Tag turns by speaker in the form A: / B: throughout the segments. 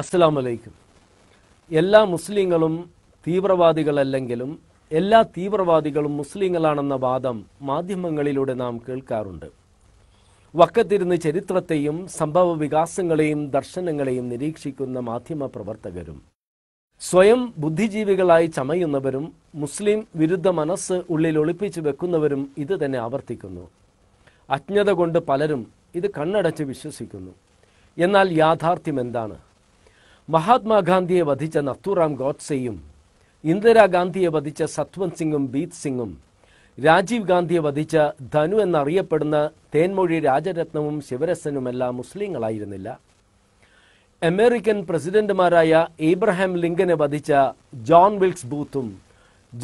A: അസ്സാം വലൈക്കും എല്ലാ മുസ്ലിങ്ങളും തീവ്രവാദികളല്ലെങ്കിലും എല്ലാ തീവ്രവാദികളും മുസ്ലിങ്ങളാണെന്ന വാദം മാധ്യമങ്ങളിലൂടെ നാം കേൾക്കാറുണ്ട് വക്കത്തിരുന്ന് ചരിത്രത്തെയും സംഭവ വികാസങ്ങളെയും ദർശനങ്ങളെയും നിരീക്ഷിക്കുന്ന മാധ്യമ പ്രവർത്തകരും സ്വയം ബുദ്ധിജീവികളായി ചമയുന്നവരും മുസ്ലിം വിരുദ്ധ മനസ്സ് ഉള്ളിൽ ഒളിപ്പിച്ചു വെക്കുന്നവരും ഇത് തന്നെ ആവർത്തിക്കുന്നു അജ്ഞത കൊണ്ട് പലരും ഇത് കണ്ണടച്ച് വിശ്വസിക്കുന്നു എന്നാൽ യാഥാർത്ഥ്യം എന്താണ് മഹാത്മാഗാന്ധിയെ വധിച്ച നത്തുറാം ഗോഡ്സെയും ഇന്ദിരാഗാന്ധിയെ വധിച്ച സത്വന്ത് സിംഗും ബീത് സിംഗും രാജീവ് ഗാന്ധിയെ വധിച്ച ധനു എന്നറിയപ്പെടുന്ന തേന്മൊഴി രാജരത്നവും ശിവരസനുമെല്ലാം മുസ്ലിങ്ങളായിരുന്നില്ല അമേരിക്കൻ പ്രസിഡന്റുമാരായ ഇബ്രഹാം ലിങ്കനെ വധിച്ച ജോൺ വിൽക്സ് ബൂത്തും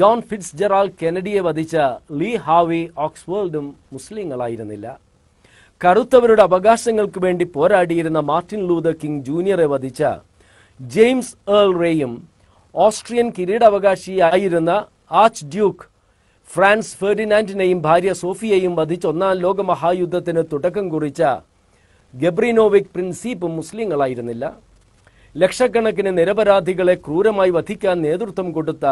A: ജോൺ ഫിറ്റ്സ് ജെറാൾ കെനഡിയെ വധിച്ച ലീ ഹാവി ഓക്സ്വേൾഡും മുസ്ലിങ്ങളായിരുന്നില്ല കറുത്തവരുടെ അവകാശങ്ങൾക്ക് വേണ്ടി പോരാടിയിരുന്ന മാർട്ടിൻ ലൂതർ കിങ് ജൂനിയറെ വധിച്ച ജെയിംസ് ഏൾ റേയും ഓസ്ട്രിയൻ കിരീടാവകാശിയായിരുന്ന ആർച്ച് ഡ്യൂക്ക് ഫ്രാൻസ് ഫെർഡിനാൻഡിനെയും ഭാര്യ സോഫിയയും വധിച്ച ഒന്നാം ലോക തുടക്കം കുറിച്ച ഗബ്രിനോവിക് പ്രിൻസിപ്പ് മുസ്ലിങ്ങളായിരുന്നില്ല ലക്ഷക്കണക്കിന് നിരപരാധികളെ ക്രൂരമായി വധിക്കാൻ നേതൃത്വം കൊടുത്ത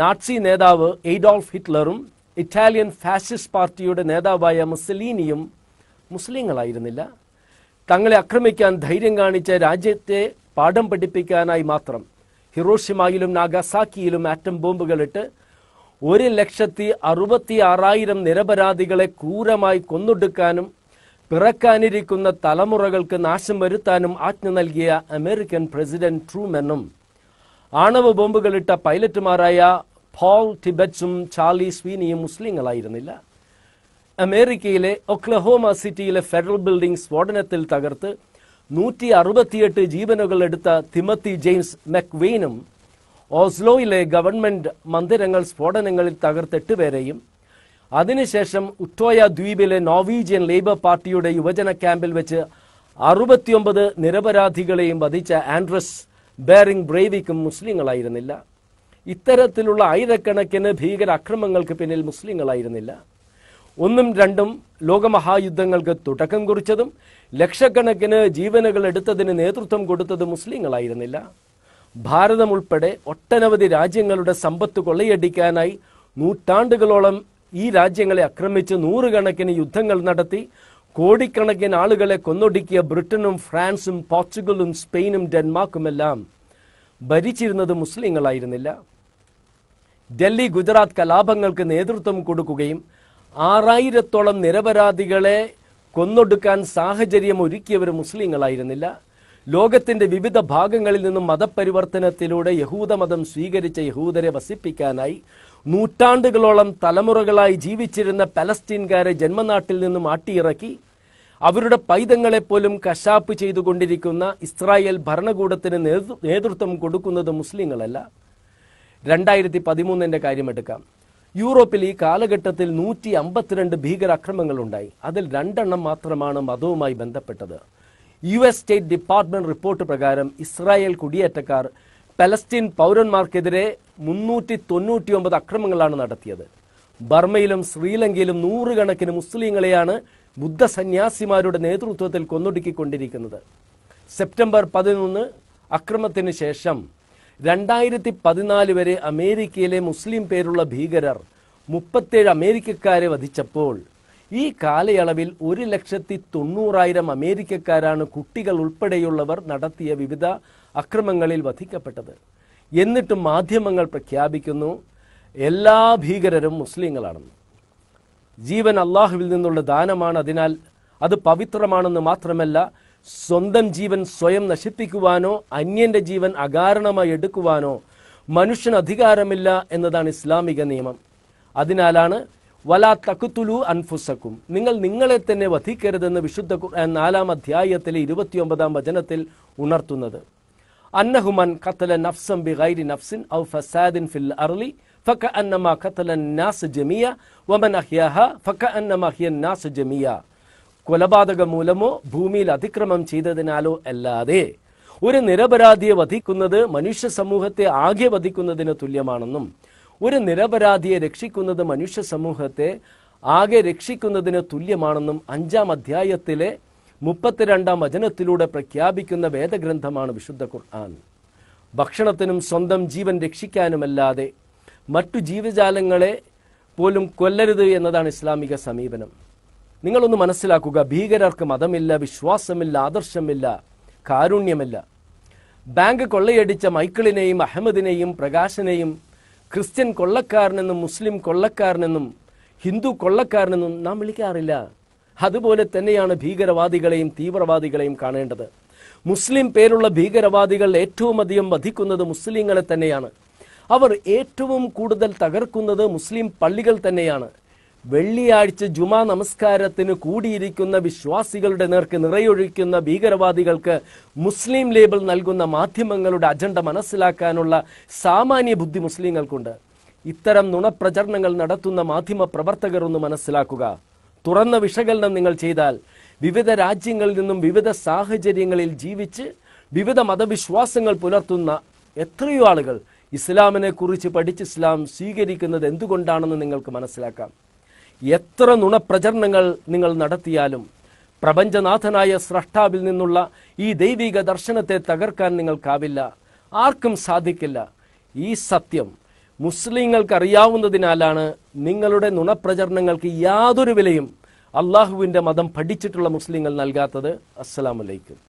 A: നാട്സി നേതാവ് എയ്ഡോൾഫ് ഹിറ്റ്ലറും ഇറ്റാലിയൻ ഫാസിസ്റ്റ് പാർട്ടിയുടെ നേതാവായ മുസലീനിയും മുസ്ലിങ്ങളായിരുന്നില്ല തങ്ങളെ ആക്രമിക്കാൻ ധൈര്യം കാണിച്ച രാജ്യത്തെ പാഠം പഠിപ്പിക്കാനായി മാത്രം ഹിറോഷിമായിലും നാഗസാക്കിയിലും ആറ്റം ബോംബുകളിട്ട് ഒരു ലക്ഷത്തി അറുപത്തി ആറായിരം നിരപരാധികളെ ക്രൂരമായി കൊന്നൊടുക്കാനും പിറക്കാനിരിക്കുന്ന തലമുറകൾക്ക് നാശം വരുത്താനും ആജ്ഞ നൽകിയ അമേരിക്കൻ പ്രസിഡന്റ് ട്രൂമെന്നും ആണവ ബോംബുകളിട്ട പൈലറ്റുമാരായ പോൾ ടിബറ്റ്സും ചാർലി സ്വീനിയും മുസ്ലിങ്ങളായിരുന്നില്ല അമേരിക്കയിലെ ഒക്ലഹോമ സിറ്റിയിലെ ഫെഡറൽ ബിൽഡിംഗ് സ്ഫോടനത്തിൽ തകർത്ത് നൂറ്റി അറുപത്തിയെട്ട് ജീവനുകൾ എടുത്ത തിമത്തി ജെയിംസ് മെക്വെയിനും ഓസ്ലോയിലെ ഗവൺമെന്റ് മന്ദിരങ്ങൾ സ്ഫോടനങ്ങളിൽ തകർത്തെട്ട് പേരെയും അതിനുശേഷം ഉട്ടോയ ദ്വീപിലെ നോർവീജിയൻ ലേബർ പാർട്ടിയുടെ യുവജന ക്യാമ്പിൽ വെച്ച് അറുപത്തിയൊമ്പത് നിരപരാധികളെയും വധിച്ച ആൻഡ്രസ് ബേറിംഗ് ബ്രേവിക്കും മുസ്ലിങ്ങളായിരുന്നില്ല ഇത്തരത്തിലുള്ള ആയിരക്കണക്കിന് ഭീകരാക്രമങ്ങൾക്ക് പിന്നിൽ മുസ്ലിങ്ങളായിരുന്നില്ല ഒന്നും രണ്ടും ലോകമഹായുദ്ധങ്ങൾക്ക് തുടക്കം കുറിച്ചതും ലക്ഷക്കണക്കിന് ജീവനുകൾ എടുത്തതിന് നേതൃത്വം കൊടുത്തത് മുസ്ലിങ്ങളായിരുന്നില്ല ഭാരതം ഉൾപ്പെടെ ഒട്ടനവധി രാജ്യങ്ങളുടെ സമ്പത്ത് കൊള്ളയടിക്കാനായി നൂറ്റാണ്ടുകളോളം ഈ രാജ്യങ്ങളെ ആക്രമിച്ച് നൂറുകണക്കിന് യുദ്ധങ്ങൾ നടത്തി കോടിക്കണക്കിന് ആളുകളെ കൊന്നൊടുക്കിയ ബ്രിട്ടനും ഫ്രാൻസും പോർച്ചുഗലും സ്പെയിനും ഡെൻമാർക്കുമെല്ലാം ഭരിച്ചിരുന്നത് മുസ്ലിങ്ങളായിരുന്നില്ല ഡൽഹി ഗുജറാത്ത് കലാപങ്ങൾക്ക് നേതൃത്വം കൊടുക്കുകയും ആറായിരത്തോളം നിരപരാധികളെ കൊന്നൊടുക്കാൻ സാഹചര്യം ഒരുക്കിയവർ മുസ്ലിങ്ങളായിരുന്നില്ല ലോകത്തിന്റെ വിവിധ ഭാഗങ്ങളിൽ നിന്നും മതപരിവർത്തനത്തിലൂടെ യഹൂദമതം സ്വീകരിച്ച യഹൂദരെ വസിപ്പിക്കാനായി നൂറ്റാണ്ടുകളോളം തലമുറകളായി ജീവിച്ചിരുന്ന പലസ്തീൻകാരെ ജന്മനാട്ടിൽ നിന്നും ആട്ടിയിറക്കി അവരുടെ പൈതങ്ങളെ പോലും കശാപ്പ് ചെയ്തുകൊണ്ടിരിക്കുന്ന ഇസ്രായേൽ ഭരണകൂടത്തിന് നേതൃത്വം കൊടുക്കുന്നത് മുസ്ലിങ്ങളല്ല രണ്ടായിരത്തി പതിമൂന്നിൻ്റെ കാര്യമെടുക്കാം യൂറോപ്പിൽ ഈ കാലഘട്ടത്തിൽ നൂറ്റി അമ്പത്തിരണ്ട് ഭീകരാക്രമങ്ങൾ ഉണ്ടായി അതിൽ രണ്ടെണ്ണം മാത്രമാണ് മതവുമായി ബന്ധപ്പെട്ടത് U S State Department report പ്രകാരം ഇസ്രായേൽ കുടിയേറ്റക്കാർ പലസ്തീൻ പൗരന്മാർക്കെതിരെ മുന്നൂറ്റി തൊണ്ണൂറ്റി ഒമ്പത് അക്രമങ്ങളാണ് നടത്തിയത് ബർമയിലും ശ്രീലങ്കയിലും നൂറുകണക്കിന് മുസ്ലിങ്ങളെയാണ് ബുദ്ധ സന്യാസിമാരുടെ നേതൃത്വത്തിൽ കൊന്നൊടുക്കിക്കൊണ്ടിരിക്കുന്നത് സെപ്റ്റംബർ പതിനൊന്ന് അക്രമത്തിന് ശേഷം രണ്ടായിരത്തി പതിനാല് വരെ അമേരിക്കയിലെ മുസ്ലിം പേരുള്ള ഭീകരർ മുപ്പത്തേഴ് അമേരിക്കക്കാരെ വധിച്ചപ്പോൾ ഈ കാലയളവിൽ ഒരു ലക്ഷത്തി തൊണ്ണൂറായിരം അമേരിക്കക്കാരാണ് കുട്ടികൾ ഉൾപ്പെടെയുള്ളവർ നടത്തിയ വിവിധ അക്രമങ്ങളിൽ വധിക്കപ്പെട്ടത് എന്നിട്ടും മാധ്യമങ്ങൾ പ്രഖ്യാപിക്കുന്നു എല്ലാ ഭീകരരും മുസ്ലിങ്ങളാണെന്ന് ജീവൻ അള്ളാഹുവിൽ നിന്നുള്ള ദാനമാണ് അതിനാൽ അത് പവിത്രമാണെന്ന് മാത്രമല്ല സ്വന്തം ജീവൻ സ്വയം നശിപ്പിക്കുവാനോ അന്യന്റെ ജീവൻ അകാരണമായി എടുക്കുവാനോ മനുഷ്യന് അധികാരമില്ല എന്നതാണ് ഇസ്ലാമിക നിയമം അതിനാലാണ് വലാ തക്കുത്തുലു അൻഫുസക്കും നിങ്ങൾ നിങ്ങളെ തന്നെ വധിക്കരുതെന്ന് വിശുദ്ധ നാലാം അധ്യായത്തിലെ ഇരുപത്തിയൊമ്പതാം വചനത്തിൽ ഉണർത്തുന്നത് അന്നഹുമൻ കത്തല നഫ്സം ബി ഗൈരി നഫ്സിൻ ഔ ഫസാദിൻ ഫിൽ അർലി ഫക്ക അന്നമ കത്തല നാസ് ജമിയ വമൻ അഹ്യഹ ഫക്ക അന്നമ അഹ്യ നാസ് ജമിയ കൊലപാതകം മൂലമോ ഭൂമിയിൽ അതിക്രമം ചെയ്തതിനാലോ അല്ലാതെ ഒരു നിരപരാധിയെ വധിക്കുന്നത് മനുഷ്യ സമൂഹത്തെ ആകെ വധിക്കുന്നതിന് തുല്യമാണെന്നും ഒരു നിരപരാധിയെ രക്ഷിക്കുന്നത് മനുഷ്യ സമൂഹത്തെ ആകെ രക്ഷിക്കുന്നതിന് തുല്യമാണെന്നും അഞ്ചാം അധ്യായത്തിലെ മുപ്പത്തിരണ്ടാം വചനത്തിലൂടെ പ്രഖ്യാപിക്കുന്ന വേദഗ്രന്ഥമാണ് വിശുദ്ധ ഖുർആൻ ഭക്ഷണത്തിനും സ്വന്തം ജീവൻ രക്ഷിക്കാനുമല്ലാതെ മറ്റു ജീവജാലങ്ങളെ പോലും കൊല്ലരുത് എന്നതാണ് ഇസ്ലാമിക സമീപനം നിങ്ങളൊന്ന് മനസ്സിലാക്കുക ഭീകരർക്ക് മതമില്ല വിശ്വാസമില്ല ആദർശമില്ല കാരുണ്യമില്ല ബാങ്ക് കൊള്ളയടിച്ച മൈക്കിളിനെയും അഹമ്മദിനെയും പ്രകാശനെയും ക്രിസ്ത്യൻ കൊള്ളക്കാരനെന്നും മുസ്ലിം കൊള്ളക്കാരനെന്നും ഹിന്ദു കൊള്ളക്കാരനെന്നും നാം വിളിക്കാറില്ല അതുപോലെ തന്നെയാണ് ഭീകരവാദികളെയും തീവ്രവാദികളെയും കാണേണ്ടത് മുസ്ലിം പേരുള്ള ഭീകരവാദികൾ ഏറ്റവും അധികം വധിക്കുന്നത് മുസ്ലിങ്ങളെ തന്നെയാണ് അവർ ഏറ്റവും കൂടുതൽ തകർക്കുന്നത് മുസ്ലിം പള്ളികൾ തന്നെയാണ് വെള്ളിയാഴ്ച ജുമാ നമസ്കാരത്തിന് കൂടിയിരിക്കുന്ന വിശ്വാസികളുടെ നേർക്ക് നിറയൊഴിക്കുന്ന ഭീകരവാദികൾക്ക് മുസ്ലിം ലേബൽ നൽകുന്ന മാധ്യമങ്ങളുടെ അജണ്ട മനസ്സിലാക്കാനുള്ള സാമാന്യ ബുദ്ധി മുസ്ലിങ്ങൾക്കുണ്ട് ഇത്തരം നുണപ്രചരണങ്ങൾ നടത്തുന്ന മാധ്യമ പ്രവർത്തകർ ഒന്ന് മനസ്സിലാക്കുക തുറന്ന വിശകലനം നിങ്ങൾ ചെയ്താൽ വിവിധ രാജ്യങ്ങളിൽ നിന്നും വിവിധ സാഹചര്യങ്ങളിൽ ജീവിച്ച് വിവിധ മതവിശ്വാസങ്ങൾ പുലർത്തുന്ന എത്രയോ ആളുകൾ ഇസ്ലാമിനെ കുറിച്ച് പഠിച്ച് ഇസ്ലാം സ്വീകരിക്കുന്നത് എന്തുകൊണ്ടാണെന്ന് നിങ്ങൾക്ക് മനസ്സിലാക്കാം എത്ര നുണപ്രചരണങ്ങൾ നിങ്ങൾ നടത്തിയാലും പ്രപഞ്ചനാഥനായ സ്രഷ്ടാവിൽ നിന്നുള്ള ഈ ദൈവിക ദർശനത്തെ തകർക്കാൻ നിങ്ങൾക്കാവില്ല ആർക്കും സാധിക്കില്ല ഈ സത്യം മുസ്ലിങ്ങൾക്ക് അറിയാവുന്നതിനാലാണ് നിങ്ങളുടെ നുണപ്രചരണങ്ങൾക്ക് യാതൊരു വിലയും അള്ളാഹുവിൻ്റെ മതം പഠിച്ചിട്ടുള്ള മുസ്ലിങ്ങൾ നൽകാത്തത് അസ്സലാമലൈക്കും